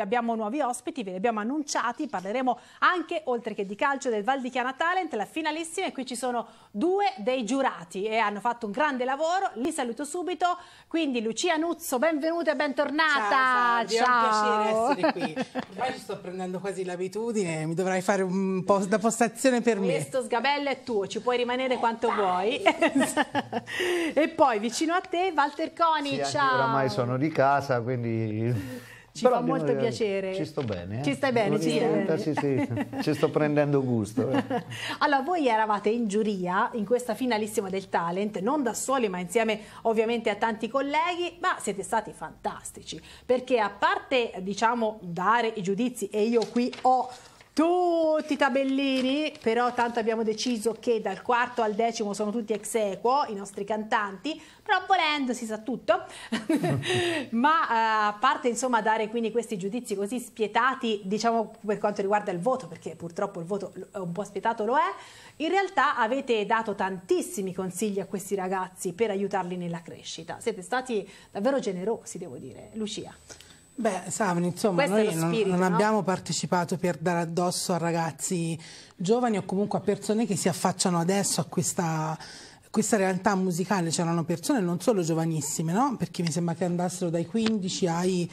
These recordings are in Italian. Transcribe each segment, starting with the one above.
abbiamo nuovi ospiti, ve li abbiamo annunciati, parleremo anche oltre che di calcio del Val di Chiana Talent, la finalissima e qui ci sono due dei giurati e hanno fatto un grande lavoro, li saluto subito, quindi Lucia Nuzzo, benvenuta e bentornata. Ciao, Ciao. è un piacere essere qui. Ormai sto prendendo quasi l'abitudine, mi dovrai fare un po' da postazione per Questo me. Questo sgabello è tuo, ci puoi rimanere quanto Dai. vuoi. e poi vicino a te Walter Coni, sì, ciao. Oramai sono di casa, quindi ci Però fa molto arrivato. piacere. Ci sto bene. Eh? Ci stai bene, ci stai bene. Sì, sì. ci sto prendendo gusto. Eh. Allora, voi eravate in giuria in questa finalissima del talent, non da soli, ma insieme ovviamente a tanti colleghi, ma siete stati fantastici, perché a parte, diciamo, dare i giudizi e io qui ho tutti i tabellini, però tanto abbiamo deciso che dal quarto al decimo sono tutti ex equo, i nostri cantanti, però volendo si sa tutto, ma eh, a parte insomma dare quindi questi giudizi così spietati, diciamo per quanto riguarda il voto, perché purtroppo il voto è un po' spietato lo è, in realtà avete dato tantissimi consigli a questi ragazzi per aiutarli nella crescita, siete stati davvero generosi devo dire, Lucia. Beh, Savni, insomma, Questo noi non, non no? abbiamo partecipato per dare addosso a ragazzi giovani o comunque a persone che si affacciano adesso a questa questa realtà musicale c'erano persone non solo giovanissime, no? Perché mi sembra che andassero dai 15 ai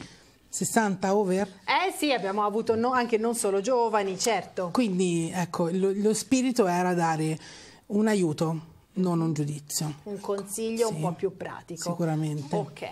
60 over? Eh sì, abbiamo avuto no, anche non solo giovani, certo. Quindi, ecco, lo, lo spirito era dare un aiuto, non un giudizio. Un consiglio sì, un po' più pratico. Sicuramente. Ok.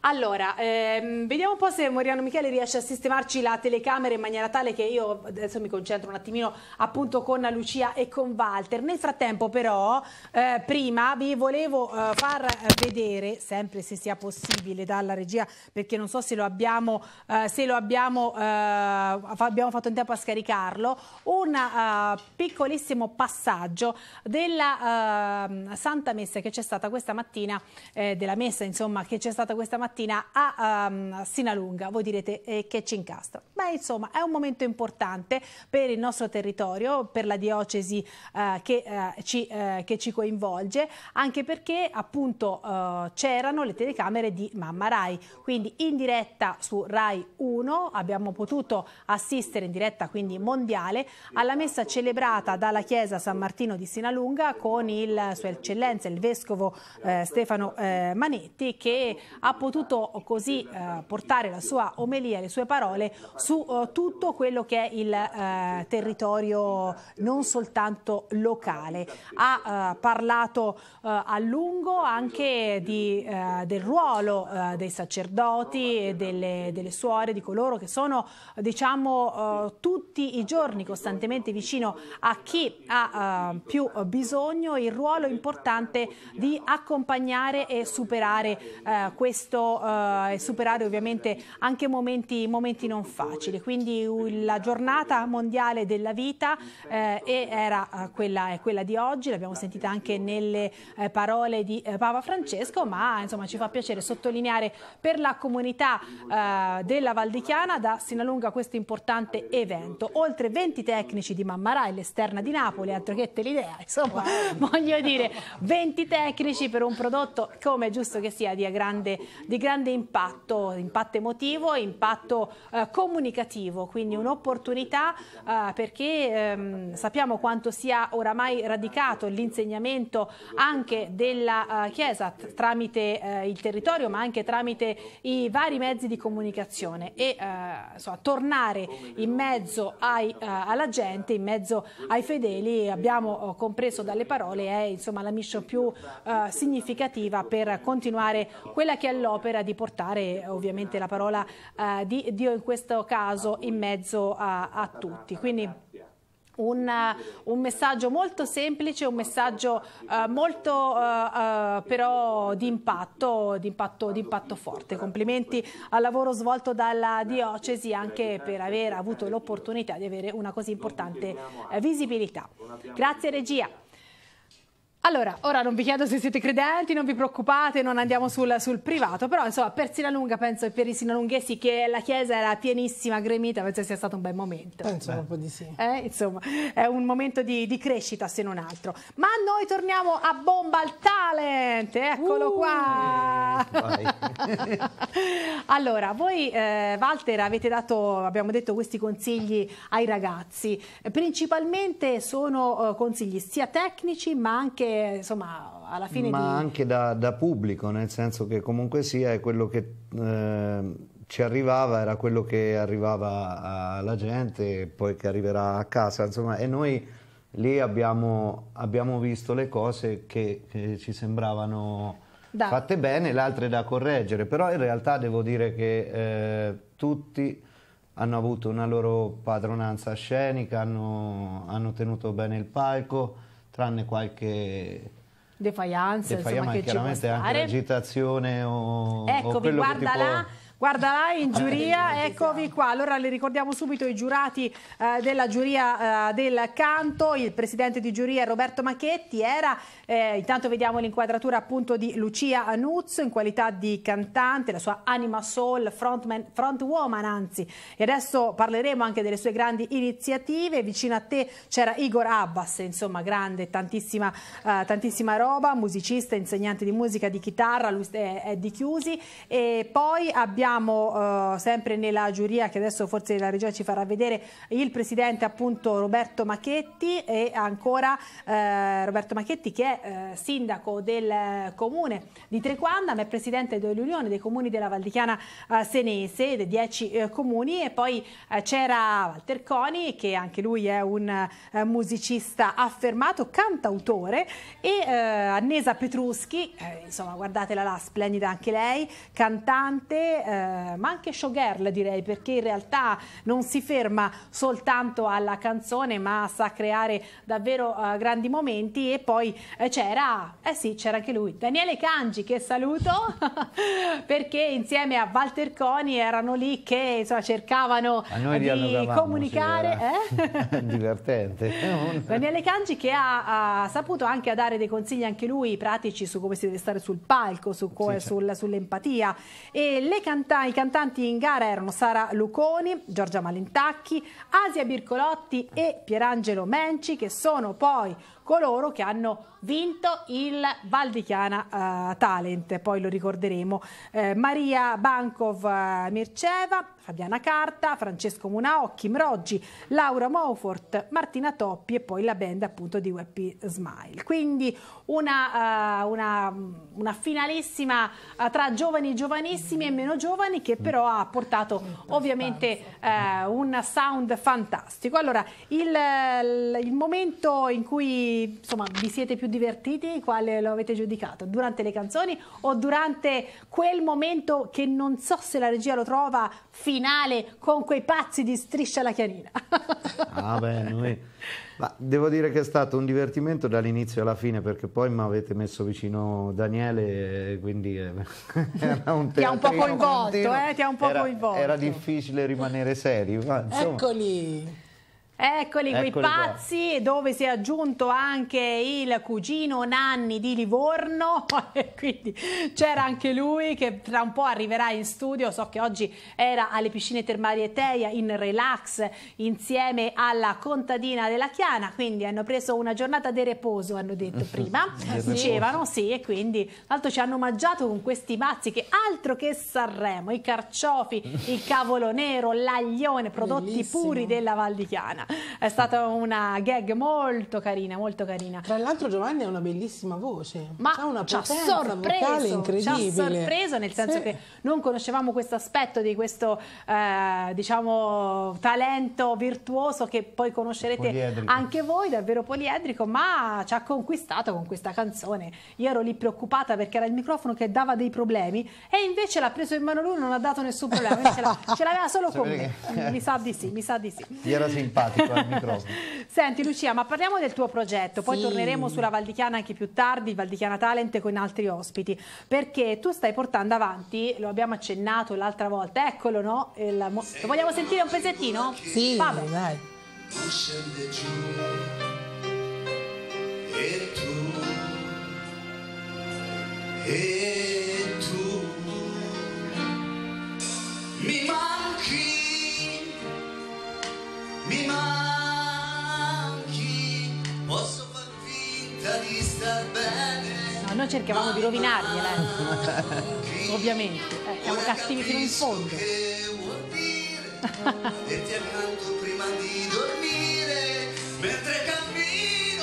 Allora, ehm, vediamo un po' se Moriano Michele riesce a sistemarci la telecamera in maniera tale che io adesso mi concentro un attimino appunto con Lucia e con Walter. Nel frattempo però, eh, prima vi volevo eh, far vedere, sempre se sia possibile dalla regia, perché non so se lo abbiamo, eh, se lo abbiamo, eh, abbiamo fatto in tempo a scaricarlo, un eh, piccolissimo passaggio della eh, Ehm, Santa Messa che c'è stata questa mattina, eh, della messa insomma che c'è stata questa mattina a, um, Sinalunga, voi direte eh, che ci incastra. Beh insomma è un momento importante per il nostro territorio, per la diocesi eh, che, eh, ci, eh, che, ci, coinvolge, anche perché appunto eh, c'erano le telecamere di Mamma Rai, quindi in diretta su Rai 1 abbiamo potuto assistere in diretta quindi mondiale alla messa celebrata dalla chiesa San Martino di Sinalunga con il sua Eccellenza, il Vescovo eh, Stefano eh, Manetti, che ha potuto così eh, portare la sua omelia, le sue parole su eh, tutto quello che è il eh, territorio non soltanto locale. Ha parlato a lungo anche di, del ruolo dei sacerdoti delle, delle suore, di coloro che sono diciamo tutti i giorni costantemente vicino a chi ha più bisogno, il ruolo ruolo importante di accompagnare e superare eh, questo eh, e superare ovviamente anche momenti, momenti, non facili. Quindi la giornata mondiale della vita eh, era eh, quella, quella, di oggi, l'abbiamo sentita anche nelle eh, parole di eh, Papa Francesco, ma insomma ci fa piacere sottolineare per la comunità della Valdichiana da Sinalunga questo importante evento. Oltre 20 tecnici di Mammarai, l'esterna di Napoli, altro che te l'idea, insomma, wow. voglio dire dire 20 tecnici per un prodotto come è giusto che sia di grande, di grande impatto, impatto emotivo, impatto eh, comunicativo, quindi un'opportunità eh, perché ehm, sappiamo quanto sia oramai radicato l'insegnamento anche della eh, Chiesa tramite eh, il territorio ma anche tramite i vari mezzi di comunicazione e eh, insomma, tornare in mezzo ai, eh, alla gente, in mezzo ai fedeli, abbiamo compreso dalle parole, è insomma, la mission più uh, significativa per continuare quella che è l'opera di portare ovviamente la parola uh, di Dio in questo caso in mezzo a, a tutti. Quindi, un, un, messaggio molto semplice, un messaggio uh, molto uh, uh, però di impatto, di di impatto forte. Complimenti al lavoro svolto dalla diocesi anche per aver avuto l'opportunità di avere una così importante visibilità. Grazie regia. Allora, ora non vi chiedo se siete credenti, non vi preoccupate, non andiamo sul, sul privato, però insomma per Sinalunga penso e per i sinalunghesi che la chiesa era pienissima, gremita, penso sia stato un bel momento. Penso un po' di sì. Eh, insomma, è un momento di, di, crescita se non altro. Ma noi torniamo a Bomba al Talent, eccolo uh, qua! Eh, allora, voi eh, Walter avete dato, abbiamo detto, questi consigli ai ragazzi, principalmente sono eh, consigli sia tecnici ma anche insomma alla fine ma di... anche da, da, pubblico nel senso che comunque sia è quello che eh, ci arrivava era quello che arrivava alla gente poi che arriverà a casa insomma e noi lì abbiamo, abbiamo visto le cose che, che ci sembravano da. fatte bene le altre da correggere però in realtà devo dire che eh, tutti hanno avuto una loro padronanza scenica, hanno, hanno, tenuto bene il palco, tranne qualche defianza, defianza ma che chiaramente anche l'agitazione o, ecco, o quello che ti là, Guarda là in giuria, eccovi qua. Allora le ricordiamo subito i giurati eh, della giuria eh, del canto, il presidente di giuria Roberto Machetti era, eh, intanto vediamo l'inquadratura appunto di Lucia Anuzzo in qualità di cantante, la sua anima soul, frontman, front woman anzi. E adesso parleremo anche delle sue grandi iniziative, vicino a te c'era Igor Abbas, insomma grande, tantissima, eh, tantissima roba, musicista, insegnante di musica, di chitarra, lui è, eh, è di Chiusi e poi abbiamo abbiamo eh, sempre nella giuria, che adesso forse la regia ci farà vedere, il presidente appunto Roberto Machetti e ancora eh, Roberto Machetti che è eh, sindaco del eh, comune di Trequanda, ma è presidente dell'Unione dei comuni della Valdichiana eh, Senese, dei 10 eh, comuni e poi c'era Walter Coni che anche lui è un musicista affermato, cantautore e Annesa Petruschi, insomma guardatela là, splendida anche lei, cantante, eh, ma anche showgirl direi perché in realtà non si ferma soltanto alla canzone ma sa creare davvero eh, grandi momenti e poi eh, c'era, eh sì c'era anche lui, Daniele Cangi che saluto perché insieme a Walter Coni erano lì che insomma, cercavano di comunicare. Eh? Divertente. Daniele Cangi che ha, ha, saputo anche dare dei consigli anche lui pratici su come si deve stare sul palco, su, sì, sul, sull'empatia e le cantanti canta i cantanti in gara erano Sara Luconi, Giorgia Malentacchi, Asia Bircolotti e Pierangelo Menci che sono poi coloro che hanno vinto il Val di Chiana uh, Talent, poi lo ricorderemo, eh, Maria Bankov eh, Mirceva, Fabiana Carta, Francesco Munaocchi, Mroggi, Laura Monfort, Martina Toppi e poi la band appunto di Happy Smile. Quindi una, uh, una, mm, una finalissima uh, tra giovani giovanissimi e meno giovani che però ha portato ovviamente uh, un sound fantastico. Allora il, il momento in cui insomma, vi siete più divertiti? Quale lo avete giudicato? Durante le canzoni o durante quel momento che non so se la regia lo trova finale con quei pazzi di striscia la chiarina? ah beh, noi... Ma devo dire che è stato un divertimento dall'inizio alla fine perché poi mi avete messo vicino Daniele quindi eh, era un Ti ha un po' coinvolto, eh? Ti ha un po' era, coinvolto. Era difficile rimanere seri. Ma, insomma... Eccoli! Eccoli, Eccoli pazzi qua. dove si è aggiunto anche il cugino Nanni di Livorno e quindi c'era anche lui che tra un po' arriverà in studio so che oggi era alle piscine termali e Teia in relax insieme alla contadina della Chiana quindi hanno preso una giornata di reposo hanno detto prima dicevano sì e quindi l'altro ci hanno mangiato con questi mazzi che altro che Sanremo i carciofi, il cavolo nero, l'aglione prodotti Bellissimo. puri della Val di Chiana è stata una gag molto carina, molto carina. Tra l'altro Giovanni ha una bellissima voce, ma ha una potenza sorpreso, vocale incredibile. Ci ha sorpreso nel senso sì. che non conoscevamo questo aspetto di questo eh, diciamo talento virtuoso che poi conoscerete poliedrico. anche voi, davvero poliedrico, ma ci ha conquistato con questa canzone. Io ero lì preoccupata perché era il microfono che dava dei problemi e invece l'ha preso in mano lui, non ha dato nessun problema, ce l'aveva solo con me. Mi sa di sì, mi sa di sì. Gli era simpatico soprattutto microfono. Senti Lucia, ma parliamo del tuo progetto, poi sì. torneremo sulla Valdichiana anche più tardi, Valdichiana Talent con altri ospiti, perché tu stai portando avanti, lo abbiamo accennato l'altra volta, eccolo no? Il... Vogliamo sentire un pezzettino? Sì, Vabbè. dai. Tu scende giù e tu e noi cercavamo di rovinargliela, eh. ovviamente, eh, siamo cattivi fino in fondo. Che ti accanto prima di dormire, mentre cammini.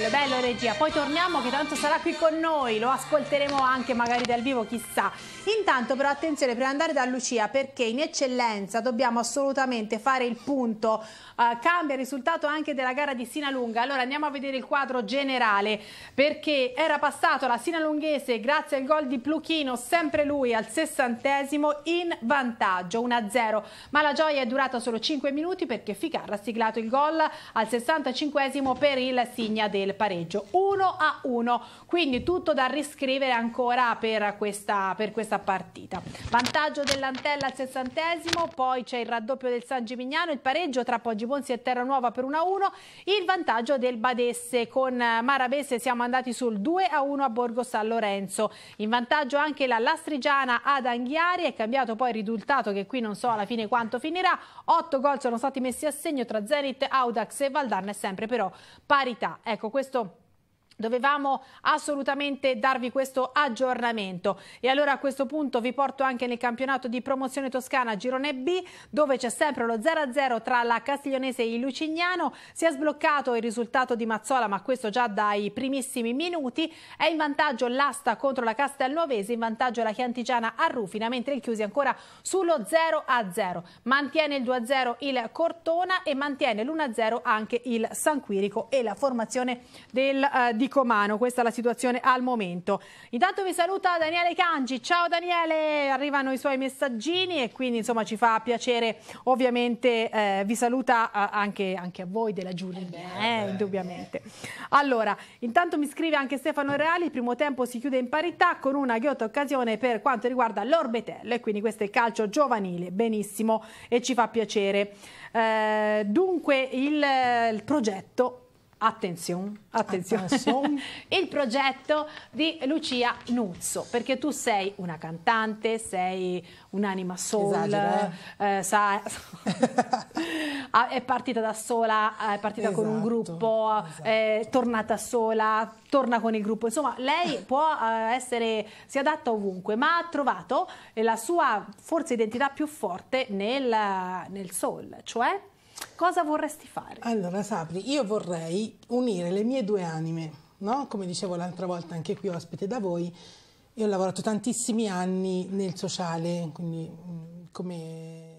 bello, bello regia. Poi torniamo che tanto sarà qui con noi, lo ascolteremo anche magari dal vivo, chissà. Intanto però attenzione, prima di andare da Lucia, perché in eccellenza dobbiamo assolutamente fare il punto. Uh, cambia il risultato anche della gara di Sinalunga. Allora andiamo a vedere il quadro generale, perché era passato la Sinalunghese grazie al gol di Pluchino, sempre lui al sessantesimo in vantaggio, 1-0. Ma la gioia è durata solo 5 minuti perché Ficarra ha siglato il gol al 65 per il Signa del il pareggio 1 a 1 quindi tutto da riscrivere ancora per questa, per questa partita vantaggio dell'Antella al sessantesimo poi c'è il raddoppio del San Gimignano il pareggio tra Poggiponzi e Terranuova per 1 a 1 il vantaggio del Badesse con Maravese siamo andati sul 2 a 1 a Borgo San Lorenzo in vantaggio anche la Lastrigiana ad Anghiari è cambiato poi il risultato che qui non so alla fine quanto finirà 8 gol sono stati messi a segno tra Zenit, Audax e Valdarno è sempre però parità ecco questo Dovevamo assolutamente darvi questo aggiornamento e allora a questo punto vi porto anche nel campionato di promozione toscana Girone B dove c'è sempre lo 0-0 tra la Castiglionese e il Lucignano, si è sbloccato il risultato di Mazzola ma questo già dai primissimi minuti, è in vantaggio l'asta contro la Castelnuovese, in vantaggio la Chiantigiana a Rufina mentre il Chiusi ancora sullo 0-0, mantiene il 2-0 il Cortona e mantiene l'1-0 anche il San Quirico e la formazione del, eh, di Licomano. Questa è la situazione al momento. Intanto vi saluta Daniele Cangi. Ciao Daniele, arrivano i suoi messaggini e quindi insomma ci fa piacere. Ovviamente eh, vi saluta eh, anche, anche, a voi della Giulia, eh, eh, indubbiamente. Allora, intanto mi scrive anche Stefano Reali, il primo tempo si chiude in parità con una ghiotta occasione per quanto riguarda l'Orbetello e quindi questo è il calcio giovanile, benissimo e ci fa piacere. Eh, dunque il, il progetto Attenzione, attenzione. attenzione. il progetto di Lucia Nuzzo, perché tu sei una cantante, sei un'anima soul, eh. eh, sa, ah, è partita da sola, è partita esatto, con un esatto, gruppo, esatto. è tornata sola, torna con il gruppo, insomma lei può eh, essere, si adatta ovunque, ma ha trovato la sua forse identità più forte nel, nel soul, cioè cosa vorresti fare? Allora, Sapri, io vorrei unire le mie due anime, no? Come dicevo l'altra volta anche qui ospite da voi, io ho lavorato tantissimi anni nel sociale, quindi mm, come